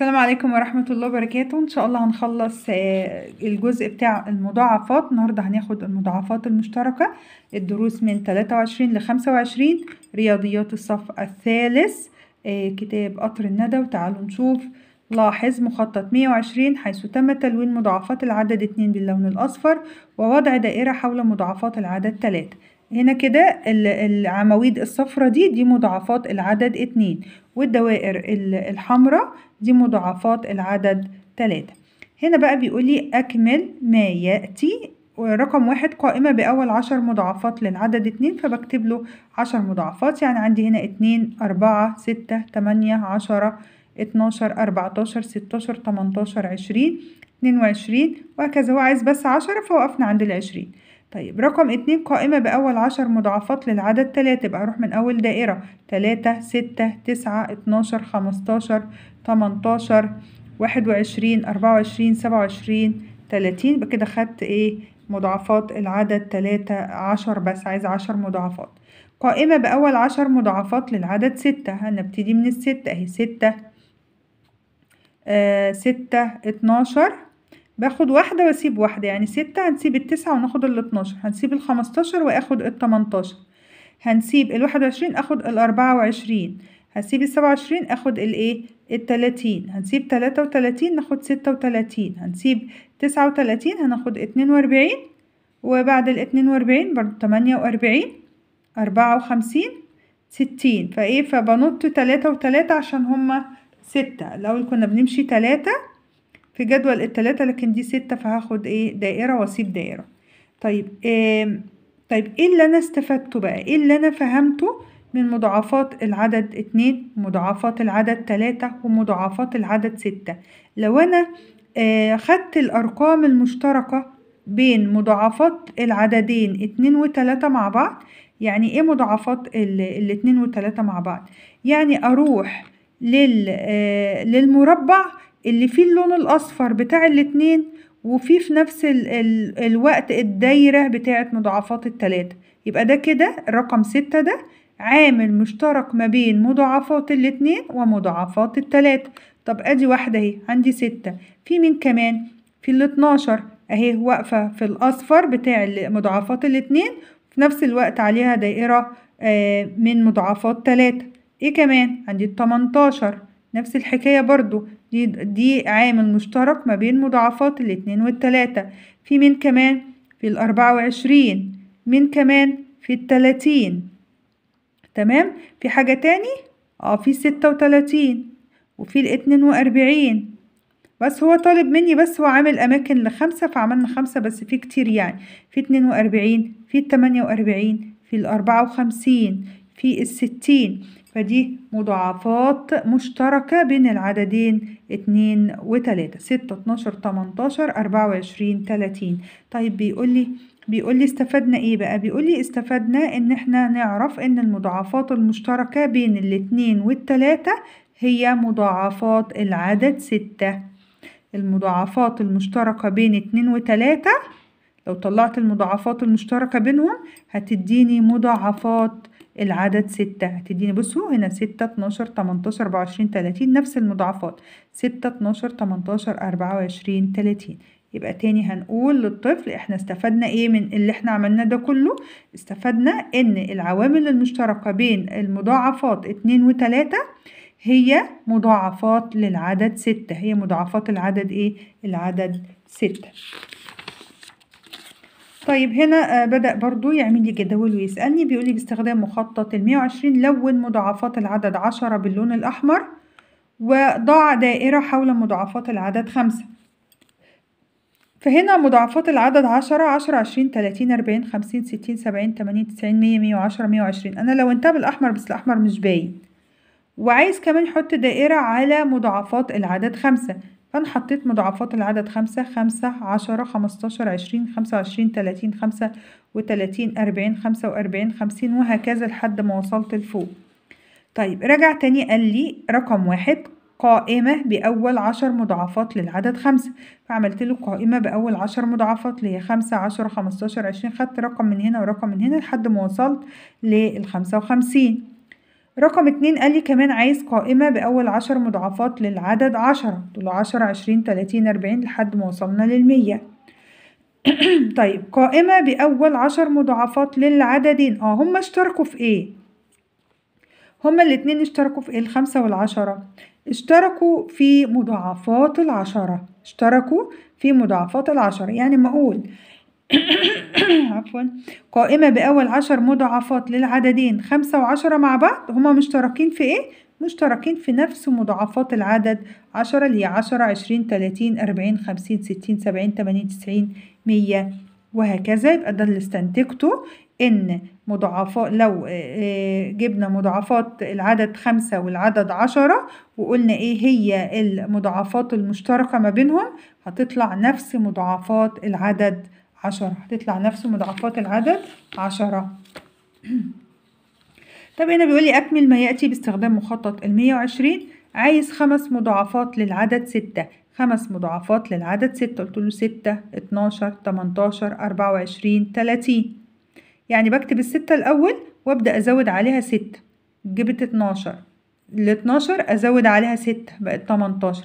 السلام عليكم ورحمة الله وبركاته ان شاء الله هنخلص آه، الجزء بتاع المضاعفات النهاردة هناخد المضاعفات المشتركة الدروس من 23 ل 25 رياضيات الصف الثالث آه، كتاب قطر الندى وتعالوا نشوف لاحظ مخطط 120 حيث تم تلوين مضاعفات العدد 2 باللون الأصفر ووضع دائرة حول مضاعفات العدد 3 هنا كده العواميد الصفرة دي دي مضاعفات العدد اتنين والدوائر الحمراء دي مضاعفات العدد تلاتة هنا بقى بيقولي أكمل ما يأتي رقم واحد قائمة بأول عشر مضاعفات للعدد اتنين فبكتب له عشر مضاعفات يعني عندي هنا اتنين أربعة ستة تمانية عشرة اتناشر أربعتاشر ستاشر تمنتاشر عشرين اتنين وعشرين وهكذا هو عايز بس عشرة فوقفنا عند العشرين طيب رقم اتنين قائمة بأول عشر مضاعفات للعدد تلاتة بقى أروح من أول دائرة تلاتة ستة تسعة اتناشر خمستاشر تمنتاشر واحد وعشرين أربعة وعشرين سبعة وعشرين تلاتين يبقى كده خدت ايه مضاعفات العدد تلاتة عشر بس عايز عشر مضاعفات قائمة بأول عشر مضاعفات للعدد ستة هنبتدي من الستة اهي ستة آه ستة اتناشر باخد واحدة واسيب واحدة يعني ستة هنسيب التسعة وناخد الاتناشر هنسيب الخمستاشر واخد التمنتاشر هنسيب الواحد وعشرين اخد الاربعة وعشرين هسيب السبعة وعشرين اخد الايه التلاتين هنسيب تلاتة وتلاتين ناخد ستة وتلاتين هنسيب تسعة وتلاتين هناخد اتنين واربعين وبعد الاتنين واربعين برضو تمانية واربعين اربعة وخمسين ستين فايه فبنط تلاتة وتلاتة عشان هما ستة الاول كنا بنمشي تلاتة في جدول التلاتة لكن دي ستة فهاخد ايه دائرة واسيب دائرة طيب إيه طيب ايه اللي انا استفدته بقى ايه اللي انا فهمته من مضاعفات العدد اتنين مضاعفات العدد تلاتة ومضاعفات العدد ستة لو انا ايه خدت الارقام المشتركة بين مضاعفات العددين اتنين وتلاتة مع بعض يعني ايه مضاعفات الاتنين وتلاتة مع بعض يعني اروح لل آه، للمربع اللي فيه اللون الأصفر بتاع الاتنين وفيه في نفس الـ الـ الوقت الدايرة بتاعة مضاعفات التلاتة يبقى ده كده رقم ستة ده عامل مشترك ما بين مضاعفات الاتنين ومضاعفات التلاتة طب ادي واحدة اهي عندي ستة في مين كمان في الاتناشر اهي واقفة في الأصفر بتاع مضاعفات الاتنين في نفس الوقت عليها دائرة آه من مضاعفات تلاتة ايه كمان عندي التمنتاشر نفس الحكاية برضو دي, دي عامل مشترك ما بين مضاعفات الاتنين والتلاتة في مين كمان في الأربعة وعشرين مين كمان في التلاتين تمام في حاجة تاني اه في ستة وتلاتين وفي الاتنين وأربعين بس هو طالب مني بس هو عامل أماكن لخمسة فعملنا خمسة بس في كتير يعني في اتنين وأربعين في التمانية وأربعين في الأربعة وخمسين في الستين فدي مضاعفات مشتركة بين العددين اتنين وتلاتة ستة اتناشر تمنتاشر أربعة وعشرين تلاتين طيب بيقولي بيقولي استفدنا ايه بقى بيقولي استفدنا ان احنا نعرف ان المضاعفات المشتركة بين الاتنين والتلاتة هي مضاعفات العدد ستة المضاعفات المشتركة بين اتنين وتلاتة لو طلعت المضاعفات المشتركة بينهم هتديني مضاعفات العدد ستة هتديني بصوا هنا ستة اتناشر تمنتاشر اربعة وعشرين تلاتين نفس المضاعفات ستة اتناشر تمنتاشر اربعة وعشرين تلاتين يبقى تاني هنقول للطفل احنا استفدنا ايه من اللي احنا عملناه ده كله استفدنا ان العوامل المشتركة بين المضاعفات اتنين وتلاتة هي مضاعفات للعدد ستة هي مضاعفات العدد ايه العدد ستة طيب هنا آه، بدأ برضو يعمل لي جدول ويسألني بيقول لي باستخدام مخطط المية وعشرين لون مضاعفات العدد عشرة باللون الأحمر وضع دائرة حول مضاعفات العدد خمسة فهنا مضاعفات العدد عشرة عشرة عشرين تلاتين أربعين خمسين ستين سبعين تمانين تسعين مية مية وعشرة مية وعشرين أنا لو انتبه الأحمر بس الأحمر مش باين وعايز كمان حط دائرة على مضاعفات العدد خمسة فأنا حطيت مضاعفات العدد خمسة خمسة عشرة خمستاشر عشرين خمسة وعشرين تلاتين خمسة وتلاتين أربعين خمسة وأربعين خمسين وهكذا لحد ما وصلت لفوق طيب رجع تاني قال لي رقم واحد قائمة بأول عشر مضاعفات للعدد خمسة فعملت له قائمة بأول عشر مضاعفات اللي هي خمسة عشرة خمستاشر عشرين خدت رقم من هنا ورقم من هنا لحد ما وصلت للخمسة وخمسين رقم اتنين قال لي كمان عايز قائمة بأول عشر مضاعفات للعدد عشرة دول عشرة عشرين تلاتين أربعين لحد ما وصلنا للمية طيب قائمة بأول عشر مضاعفات للعددين اه هما اشتركوا في ايه؟ هما الاتنين اشتركوا في ايه الخمسة والعشرة؟ اشتركوا في مضاعفات العشرة اشتركوا في مضاعفات العشرة يعني ما أقول عفوا قائمة بأول عشر مضاعفات للعددين خمسة وعشرة مع بعض هما مشتركين في إيه؟ مشتركين في نفس مضاعفات العدد عشرة اللي هي عشرة عشرين تلاتين أربعين خمسين ستين سبعين تمانين تسعين مية وهكذا يبقى ده اللي استنتجته إن مضاعفات لو آه، آه، جبنا مضاعفات العدد خمسة والعدد عشرة وقلنا إيه هي المضاعفات المشتركة ما بينهم هتطلع نفس مضاعفات العدد عشرة هتطلع نفس مضاعفات العدد عشرة طب هنا بيقول لي أكمل ما يأتي باستخدام مخطط المية وعشرين عايز خمس مضاعفات للعدد ستة خمس مضاعفات للعدد ستة قلت له ستة اتناشر تمنتاشر أربعة وعشرين تلاتين يعني بكتب الستة الأول وأبدأ أزود عليها ستة جبت اتناشر الاتناشر أزود عليها ستة بقت تمنتاشر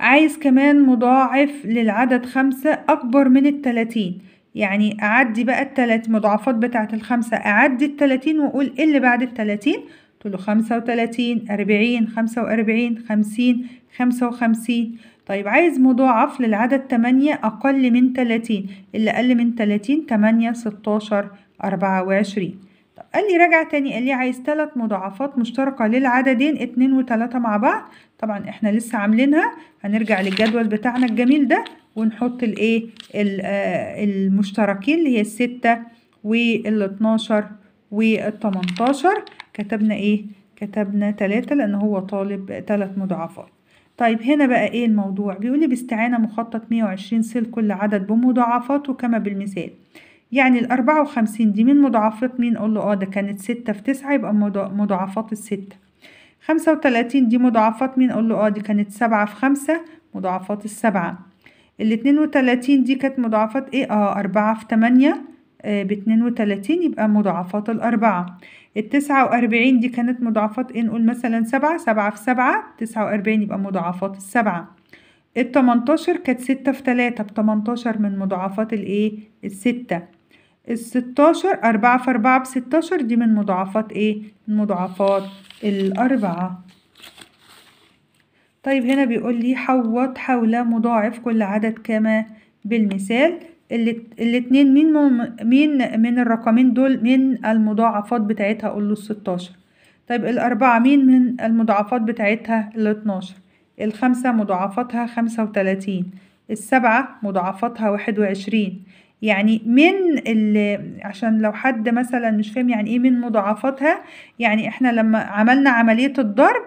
عايز كمان مضاعف للعدد خمسة أكبر من التلاتين يعني أعدي بقى التلات مضاعفات بتاعة الخمسة أعدي التلاتين وأقول إيه اللي بعد التلاتين تقول له خمسة وتلاتين أربعين خمسة وأربعين خمسين خمسة وخمسين طيب عايز مضاعف للعدد تمانية أقل من تلاتين اللي أقل من تلاتين تمانية ستاشر أربعة وعشرين طب قال لي راجع تاني قال لي عايز ثلاث مضاعفات مشتركة للعددين اتنين وتلاتة مع بعض طبعا احنا لسه عاملينها هنرجع للجدول بتاعنا الجميل ده ونحط الايه آه، المشتركين اللي هي الستة والاتناشر والتمنتاشر كتبنا ايه كتبنا تلاتة لان هو طالب تلات مضاعفات طيب هنا بقى ايه الموضوع بيقولي باستعانة مخطط 120 سيل كل عدد بمضاعفاته كما بالمثال يعني الأربعة وخمسين دي من مضاعفات مين أقول له اه ده كانت ستة في تسعة يبقى مضاعفات الستة خمسة وتلاتين دي مضاعفات مين أقول له اه دي كانت سبعة في خمسة مضاعفات السبعة الاتنين وتلاتين دي كانت مضاعفات ايه اه أربعة في تمانية آه، باتنين وتلاتين يبقى مضاعفات الأربعة التسعة وأربعين دي كانت مضاعفات ايه نقول مثلا سبعة سبعة في سبعة تسعة وأربعين يبقى مضاعفات السبعة التمنتاشر كانت ستة في تلاتة بتمنتاشر من مضاعفات الايه الستة الستاشر أربعة في أربعة بستاشر دي من مضاعفات إيه؟ من مضاعفات الأربعة طيب هنا بيقول لي حوط حول مضاعف كل عدد كما بالمثال الاتنين مين مين من الرقمين دول من المضاعفات بتاعتها اقول له الستاشر طيب الأربعة مين من المضاعفات بتاعتها الاتناشر الخمسة مضاعفاتها خمسة وتلاتين السبعة مضاعفاتها واحد وعشرين يعني من عشان لو حد مثلا مش فاهم يعني ايه من مضاعفاتها يعني احنا لما عملنا عملية الضرب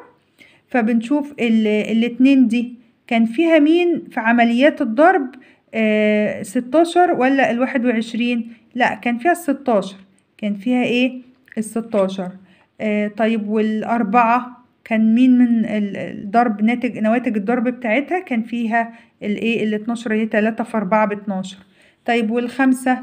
فبنشوف الاتنين دي كان فيها مين في عمليات الضرب آه 16 ولا الواحد وعشرين لا كان فيها الستاشر كان فيها ايه الستاشر آه طيب والأربعة كان مين من الضرب ناتج نواتج الضرب بتاعتها كان فيها الايه الاتناشر هي تلاتة في اربعة باتناشر طيب والخمسة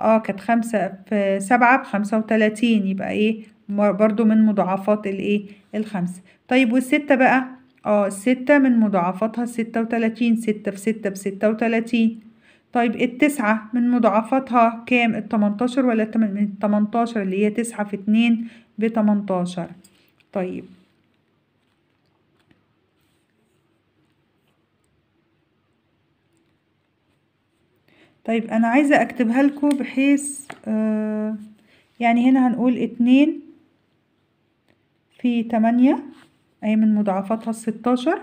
اه كانت خمسة في سبعة بخمسة وتلاتين يبقى ايه برضو من مضاعفات الايه الخمسة طيب والستة بقى اه الستة من مضاعفاتها ستة وتلاتين ستة في ستة بستة وتلاتين طيب التسعة من مضاعفاتها كام التمنتاشر ولا التمنتاشر اللي هي تسعة في اتنين بتمنتاشر طيب طيب انا عايزة اكتبها لكم بحيث آه، يعني هنا هنقول اتنين في تمانية اي من مضاعفاتها الستاشر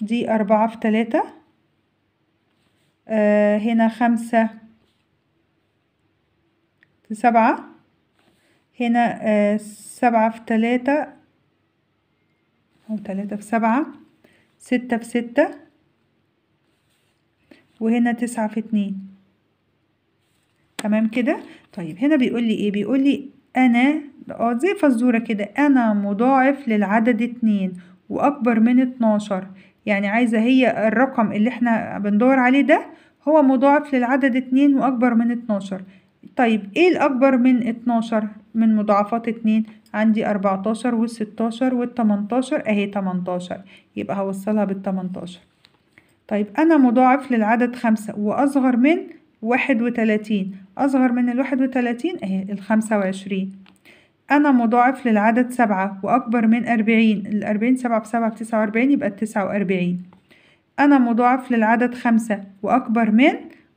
دي أربعة في تلاتة آه، هنا خمسة في سبعة هنا آه، سبعة في تلاتة أو تلاتة في سبعة ستة في ستة وهنا تسعة في اتنين تمام كده طيب هنا بيقول لي ايه بيقول لي انا اه زي فزوره كده انا مضاعف للعدد اتنين واكبر من اتناشر يعني عايزه هي الرقم اللي احنا بندور عليه ده هو مضاعف للعدد اتنين واكبر من اتناشر طيب ايه الاكبر من اتناشر من مضاعفات اتنين عندي اربعتاشر والستاشر والتمنتاشر اهي تمنتاشر يبقى هوصلها بالتمنتاشر طيب أنا مضاعف للعدد خمسة وأصغر من واحد وتلاتين أصغر من الواحد وتلاتين أهي الخمسة وعشرين أنا مضاعف للعدد سبعة وأكبر من أربعين الأربعين سبعة بسبعة بتسعة وأربعين يبقى التسعة وأربعين أنا مضاعف للعدد خمسة وأكبر من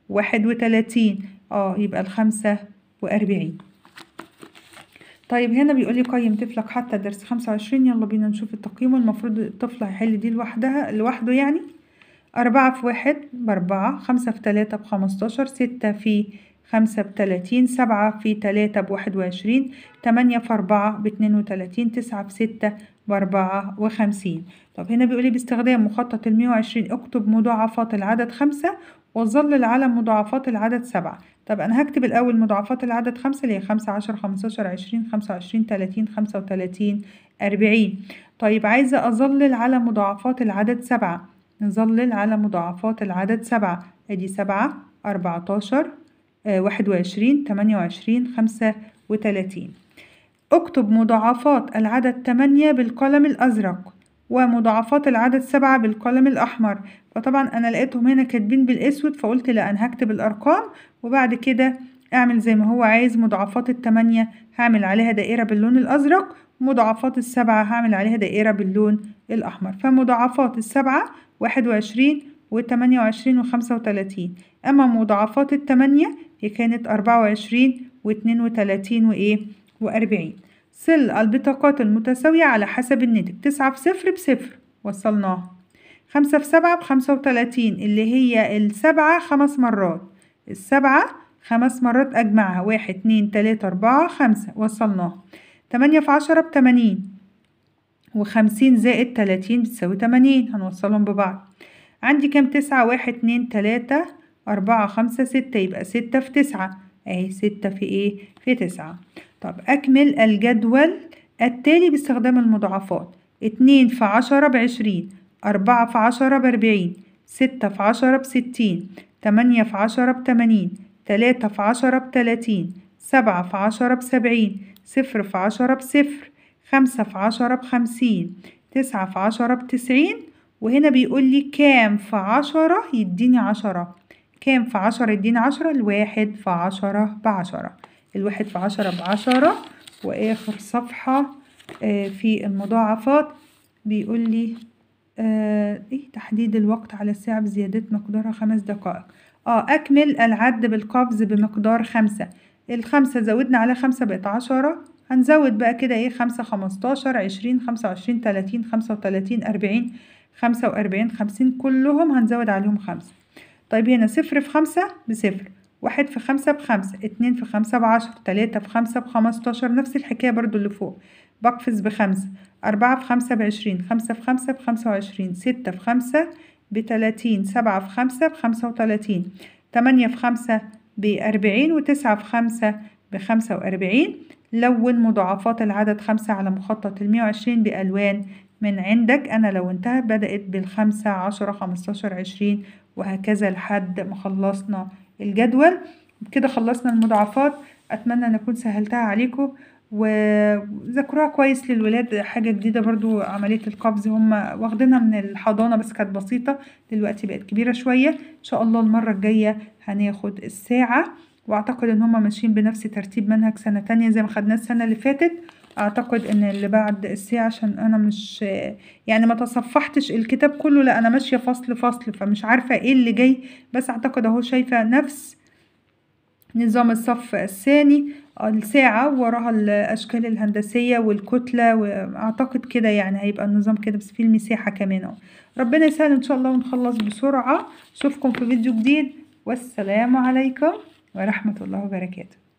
واحد وتلاتين اه يبقى الخمسة وأربعين طيب هنا بيقول لي قيم طفلك حتى درس خمسة وعشرين يلا بينا نشوف التقييم المفروض الطفل هيحل دي لوحدها لوحده يعني أربعة في واحد بأربعة خمسة في تلاتة بخمستاشر ستة في خمسة بتلاتين سبعة في تلاتة بواحد وعشرين تمانية في أربعة باتنين وتلاتين تسعة في ستة بأربعة وخمسين طب هنا بيقولي إيه؟ باستخدام مخطط المية وعشرين اكتب مضاعفات العدد خمسة وظل على مضاعفات العدد سبعة طب أنا هكتب الأول مضاعفات العدد خمسة اللي هي خمسة عشر خمستاشر عشرين خمسة وعشرين تلاتين خمسة وتلاتين أربعين طيب عايزة أظلل على مضاعفات العدد سبعة نظلل على مضاعفات العدد سبعة أدي سبعة أربعتاشر آه، واحد وعشرين تمانية وعشرين خمسة وتلاتين اكتب مضاعفات العدد تمانية بالقلم الأزرق ومضاعفات العدد سبعة بالقلم الأحمر فطبعا أنا لقيتهم هنا كاتبين بالأسود فقلت لا أنا هكتب الأرقام وبعد كده أعمل زي ما هو عايز مضاعفات التمانية هعمل عليها دائرة باللون الأزرق مضاعفات السبعة هعمل عليها دائرة باللون الأحمر فمضاعفات السبعة واحد وعشرين وتمانية وعشرين وخمسة وتلاتين أما مضاعفات التمانية هي كانت أربعة وعشرين واتنين وتلاتين وإيه وأربعين سل البطاقات المتساوية على حسب الناتج تسعة في صفر بصفر وصلناها خمسة في سبعة بخمسة وتلاتين اللي هي السبعة خمس مرات السبعة خمس مرات أجمعها واحد اتنين تلاتة أربعة خمسة وصلناها تمانية في عشرة بتمانين وخمسين زائد تلاتين بتساوي تمانين هنوصلهم ببعض عندي كام تسعة واحد اتنين تلاتة أربعة خمسة ستة يبقى ستة في تسعة أهي ستة في إيه؟ في تسعة طب أكمل الجدول التالي باستخدام المضاعفات اتنين في عشرة بعشرين أربعة في عشرة بأربعين ستة في عشرة بستين تمانية في عشرة بتمانين تلاتة في عشرة بتلاتين سبعة في عشرة بسبعين صفر في عشرة بصفر خمسة في عشرة بخمسين تسعة في عشرة بتسعين وهنا بيقول لي كام في عشرة يديني عشرة كام في عشرة يديني عشرة الواحد في عشرة بعشرة الواحد في عشرة بعشرة وآخر صفحة آه، في المضاعفات بيقول لي آه، ايه تحديد الوقت على الساعة بزيادة مقدارها خمس دقائق اه اكمل العد بالقفز بمقدار خمسة الخمسة زودنا على خمسة بقت عشرة هنزود بقى كده ايه خمسة خمستاشر عشرين خمسة وعشرين تلاتين خمسة وتلاتين أربعين خمسة وأربعين خمسين كلهم هنزود عليهم خمسة طيب هنا صفر في خمسة بصفر واحد في خمسة بخمسة اتنين في خمسة بعشر تلاتة في خمسة بخمستاشر نفس الحكاية برضو اللي فوق بقفز بخمسة أربعة في خمسة بعشرين خمسة في خمسة بخمسة وعشرين ستة في خمسة بتلاتين سبعة في خمسة بخمسة وتلاتين تمانية في خمسة بأربعين وتسعة في خمسة بخمسة وأربعين لون مضاعفات العدد خمسة على مخطط المية وعشرين بألوان من عندك أنا لونتها بدأت بالخمسة عشرة خمستاشر عشرين وهكذا لحد ما خلصنا الجدول كده خلصنا المضاعفات أتمنى أن أكون سهلتها عليكم وذاكروها كويس للولاد حاجة جديدة برضو عملية القفز هم واخدينها من الحضانة بس كانت بسيطة دلوقتي بقت كبيرة شوية ان شاء الله المرة الجاية هناخد الساعة واعتقد ان هم ماشيين بنفس ترتيب منهج سنة تانية زي ما خدناه السنة اللي فاتت اعتقد ان اللي بعد الساعة عشان انا مش يعني ما تصفحتش الكتاب كله لا انا ماشية فصل فصل فمش عارفة ايه اللي جاي بس اعتقد اهو شايفة نفس نظام الصف الثاني الساعة وراها الأشكال الهندسية والكتلة وأعتقد كده يعني هيبقى النظام كده بس في المساحة كمان ربنا يسهل إن شاء الله ونخلص بسرعة أشوفكم في فيديو جديد والسلام عليكم ورحمة الله وبركاته